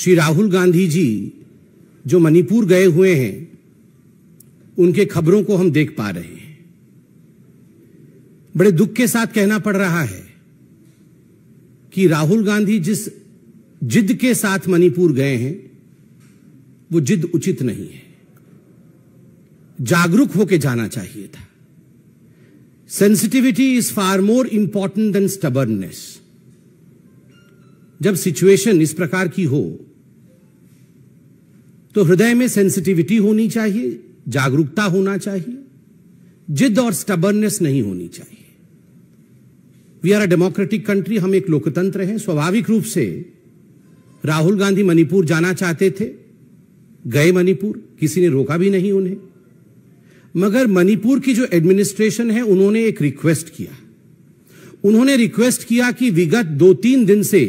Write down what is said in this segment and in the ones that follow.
श्री राहुल गांधी जी जो मणिपुर गए हुए हैं उनके खबरों को हम देख पा रहे हैं बड़े दुख के साथ कहना पड़ रहा है कि राहुल गांधी जिस जिद के साथ मणिपुर गए हैं वो जिद उचित नहीं है जागरूक होके जाना चाहिए था sensitivity is far more important than stubbornness जब सिचुएशन इस प्रकार की हो तो हृदय में सेंसिटिविटी होनी चाहिए जागरूकता होना चाहिए जिद और स्टबर्नेस नहीं होनी चाहिए we are a democratic country हम एक लोकतंत्र हैं स्वाभाविक रूप से राहुल गांधी मणिपुर जाना चाहते थे गए मणिपुर किसी ने रोका भी नहीं उन्हें मगर मणिपुर की जो एडमिनिस्ट्रेशन है उन्होंने एक रिक्वेस्ट किया उन्होंने रिक्वेस्ट किया कि विगत दो तीन दिन से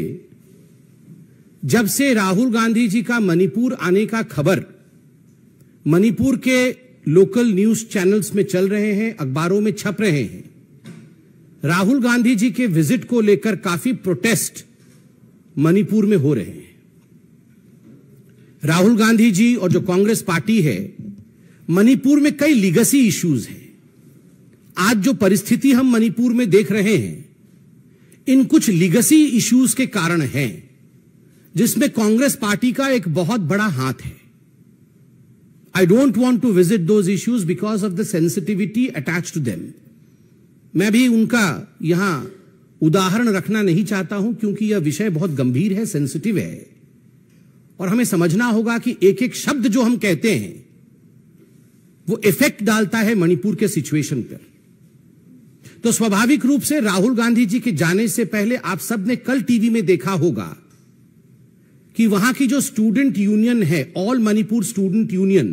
जब से राहुल गांधी जी का मणिपुर आने का खबर मणिपुर के लोकल न्यूज चैनल्स में चल रहे हैं अखबारों में छप रहे हैं राहुल गांधी जी के विजिट को लेकर काफी प्रोटेस्ट मणिपुर में हो रहे हैं राहुल गांधी जी और जो कांग्रेस पार्टी है मणिपुर में कई लीगसी इश्यूज हैं आज जो परिस्थिति हम मणिपुर में देख रहे हैं इन कुछ लीगसी इश्यूज के कारण हैं जिसमें कांग्रेस पार्टी का एक बहुत बड़ा हाथ है I don't want to visit those issues because of the sensitivity attached to them मैं भी उनका यहां उदाहरण रखना नहीं चाहता हूं क्योंकि यह विषय बहुत गंभीर है सेंसिटिव है और हमें समझना होगा कि एक एक शब्द जो हम कहते हैं वो इफेक्ट डालता है मणिपुर के सिचुएशन पर तो स्वाभाविक रूप से राहुल गांधी जी के जाने से पहले आप सब ने कल टीवी में देखा होगा कि वहां की जो स्टूडेंट यूनियन है ऑल मणिपुर स्टूडेंट यूनियन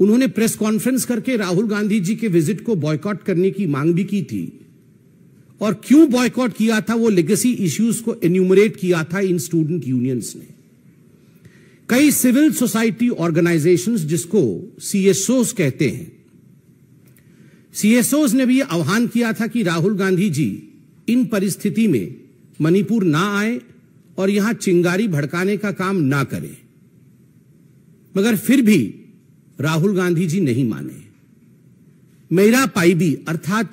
उन्होंने प्रेस कॉन्फ्रेंस करके राहुल गांधी जी के विजिट को बॉयकॉट करने की मांग भी की थी और क्यों बॉयकॉट किया था वो लेगेसी इश्यूज को एन्यूमरेट किया था इन स्टूडेंट यूनियंस ने कई सिविल सोसाइटी ऑर्गेनाइजेशंस जिसको सीएसओस कहते हैं सीएसओज ने भी आह्वान किया था कि राहुल गांधी जी इन परिस्थिति में मणिपुर ना आए और यहां चिंगारी भड़काने का काम ना करें मगर फिर भी राहुल गांधी जी नहीं माने मेरा भी अर्थात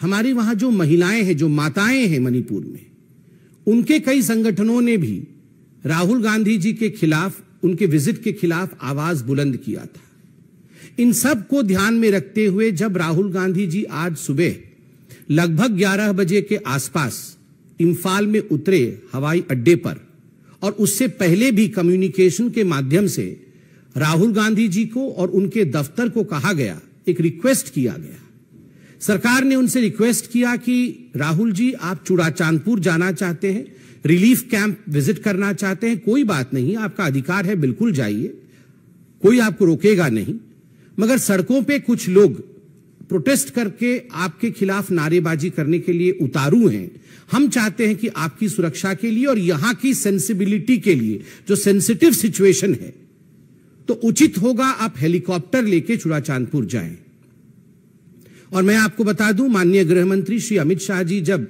हमारी वहां जो महिलाएं हैं जो माताएं हैं मणिपुर में उनके कई संगठनों ने भी राहुल गांधी जी के खिलाफ उनके विजिट के खिलाफ आवाज बुलंद किया था इन सब को ध्यान में रखते हुए जब राहुल गांधी जी आज सुबह लगभग 11 बजे के आसपास इम्फाल में उतरे हवाई अड्डे पर और उससे पहले भी कम्युनिकेशन के माध्यम से राहुल गांधी जी को और उनके दफ्तर को कहा गया एक रिक्वेस्ट किया गया सरकार ने उनसे रिक्वेस्ट किया कि राहुल जी आप चूड़ाचांदपुर जाना चाहते हैं रिलीफ कैंप विजिट करना चाहते हैं कोई बात नहीं आपका अधिकार है बिल्कुल जाइए कोई आपको रोकेगा नहीं मगर सड़कों पे कुछ लोग प्रोटेस्ट करके आपके खिलाफ नारेबाजी करने के लिए उतारू हैं हम चाहते हैं कि आपकी सुरक्षा के लिए और यहां की सेंसिबिलिटी के लिए जो सेंसिटिव सिचुएशन है तो उचित होगा आप हेलीकॉप्टर लेके चुड़ाचांदपुर जाएं और मैं आपको बता दूं माननीय गृहमंत्री श्री अमित शाह जी जब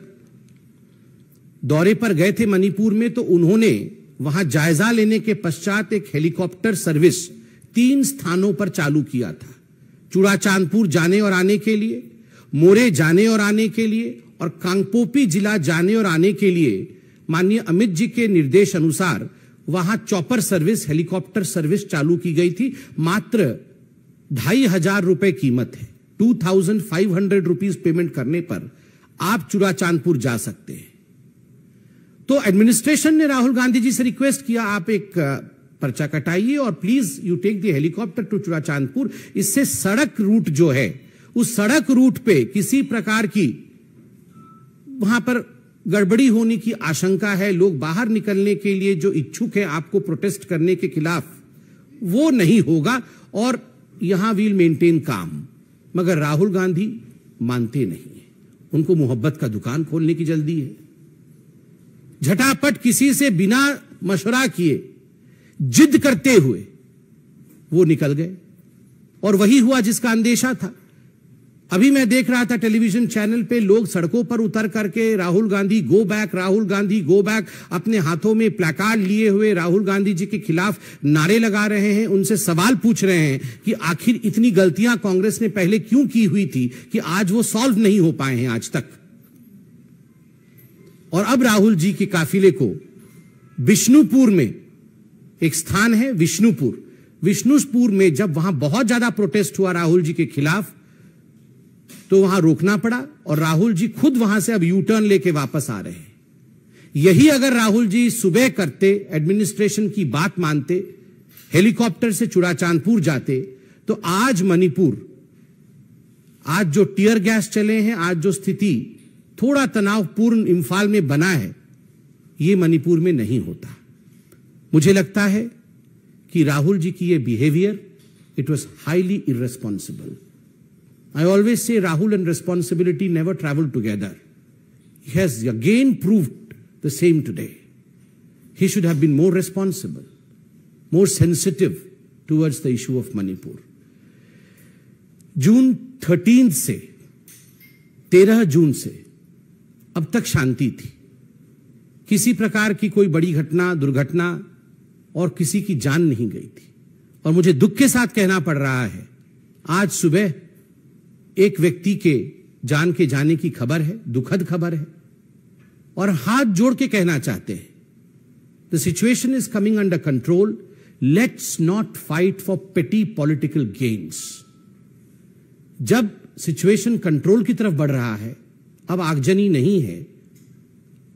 दौरे पर गए थे मणिपुर में तो उन्होंने वहां जायजा लेने के पश्चात एक हेलीकॉप्टर सर्विस तीन स्थानों पर चालू किया था चूड़ाचांदपुर जाने और आने के लिए मोरे जाने और आने के लिए और कांगपोपी जिला जाने और आने के लिए माननीय अमित जी के निर्देश अनुसार वहां चौपर सर्विस हेलीकॉप्टर सर्विस चालू की गई थी मात्र ढाई हजार रुपए कीमत है two thousand five hundred rupees payment करने पर आप चुरा चांदपुर जा सकते हैं तो एडमिनिस्ट्रेशन ने राहुल गांधी जी से रिक्वेस्ट किया आप एक पर्चा कटाइए और please you take the helicopter to Churachandpur इससे सड़क रूट जो है उस सड़क रूट पे किसी प्रकार की वहां पर गड़बड़ी होने की आशंका है लोग बाहर निकलने के लिए जो इच्छुक है आपको प्रोटेस्ट करने के खिलाफ वो नहीं होगा और यहां वील मेंटेन काम मगर राहुल गांधी मानते नहीं उनको मोहब्बत का दुकान खोलने की जल्दी है झटापट किसी से बिना मशुरा किए जिद करते हुए वो निकल गए और वही हुआ जिसका अंदेशा था अभी मैं देख रहा था टेलीविजन चैनल पे लोग सड़कों पर उतर करके Rahul Gandhi go back Rahul Gandhi go back अपने हाथों में प्लाकार्ड लिए हुए राहुल गांधी जी के खिलाफ नारे लगा रहे हैं उनसे सवाल पूछ रहे हैं कि आखिर इतनी गलतियां कांग्रेस ने पहले क्यों की हुई थी कि आज वो सॉल्व नहीं हो पाए हैं आज तक और अब राहुल जी के काफिले को बिष्णुपुर में एक स्थान है विष्णुपुर विष्णुपुर में जब वहां बहुत ज्यादा प्रोटेस्ट हुआ राहुल जी के खिलाफ तो वहां रोकना पड़ा और राहुल जी खुद वहां से अब यू टर्न लेके वापस आ रहे हैं यही अगर राहुल जी सुबह करते एडमिनिस्ट्रेशन की बात मानते हेलीकॉप्टर से चुड़ाचांदपुर जाते तो आज मणिपुर आज जो टीयर गैस चले हैं आज जो स्थिति थोड़ा तनावपूर्ण इम्फाल में बना है ये मणिपुर में नहीं होता मुझे लगता है कि राहुल जी की ये behaviour it was highly irresponsible I always say Rahul and responsibility never travel together he has again proved the same today. He should have been more responsible, more sensitive towards the issue of June thirteen से तेरह जून से अब तक शांति थी किसी प्रकार की कोई बड़ी घटना दुर्घटना और किसी की जान नहीं गई थी और मुझे दुख के साथ कहना पड़ रहा है आज सुबह एक व्यक्ति के जान के जाने की खबर है दुखद खबर है और हाथ जोड़ के कहना चाहते हैं the situation is coming under control let's not fight for petty political games जब सिचुएशन कंट्रोल की तरफ बढ़ रहा है अब आगजनी नहीं है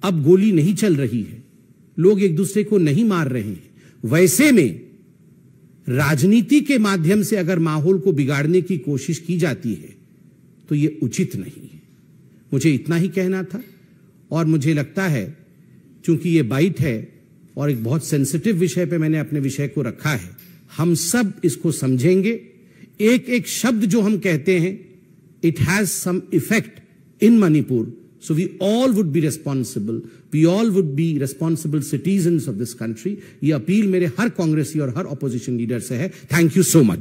अब गोली नहीं चल रही है लोग एक दूसरे को नहीं मार रहे हैं वैसे में राजनीति के माध्यम से अगर माहौल को बिगाड़ने की कोशिश की जाती है तो यह उचित नहीं है मुझे इतना ही कहना था और मुझे लगता है चूंकि ये बाइट है और एक बहुत सेंसिटिव विषय पे मैंने अपने विषय को रखा है हम सब इसको समझेंगे एक एक शब्द जो हम कहते हैं it has some effect in Manipur So we all would be responsible. We all would be responsible citizens of this country. ये appeal, मेरे हर Congressi or her opposition leader से है. Thank you so much.